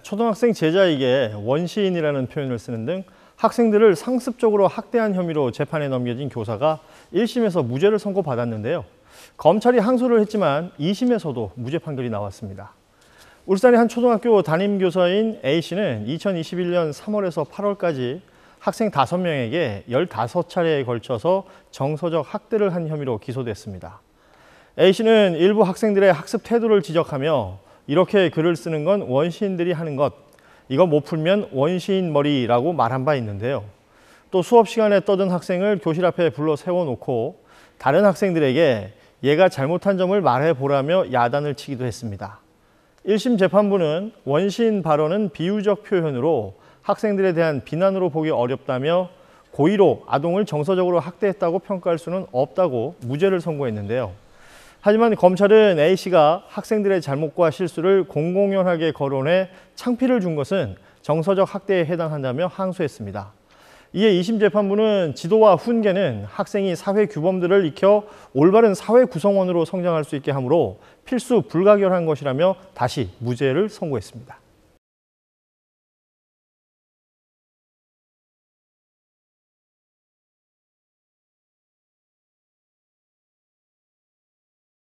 초등학생 제자에게 원시인이라는 표현을 쓰는 등 학생들을 상습적으로 학대한 혐의로 재판에 넘겨진 교사가 1심에서 무죄를 선고받았는데요. 검찰이 항소를 했지만 2심에서도 무죄 판결이 나왔습니다. 울산의 한 초등학교 담임교사인 A씨는 2021년 3월에서 8월까지 학생 5명에게 15차례에 걸쳐서 정서적 학대를 한 혐의로 기소됐습니다. A씨는 일부 학생들의 학습 태도를 지적하며 이렇게 글을 쓰는 건 원시인들이 하는 것, 이거 못 풀면 원시인 머리라고 말한 바 있는데요. 또 수업 시간에 떠든 학생을 교실 앞에 불러 세워놓고 다른 학생들에게 얘가 잘못한 점을 말해보라며 야단을 치기도 했습니다. 1심 재판부는 원시인 발언은 비유적 표현으로 학생들에 대한 비난으로 보기 어렵다며 고의로 아동을 정서적으로 학대했다고 평가할 수는 없다고 무죄를 선고했는데요. 하지만 검찰은 A씨가 학생들의 잘못과 실수를 공공연하게 거론해 창피를 준 것은 정서적 학대에 해당한다며 항소했습니다. 이에 2심 재판부는 지도와 훈계는 학생이 사회 규범들을 익혀 올바른 사회 구성원으로 성장할 수 있게 하므로 필수 불가결한 것이라며 다시 무죄를 선고했습니다.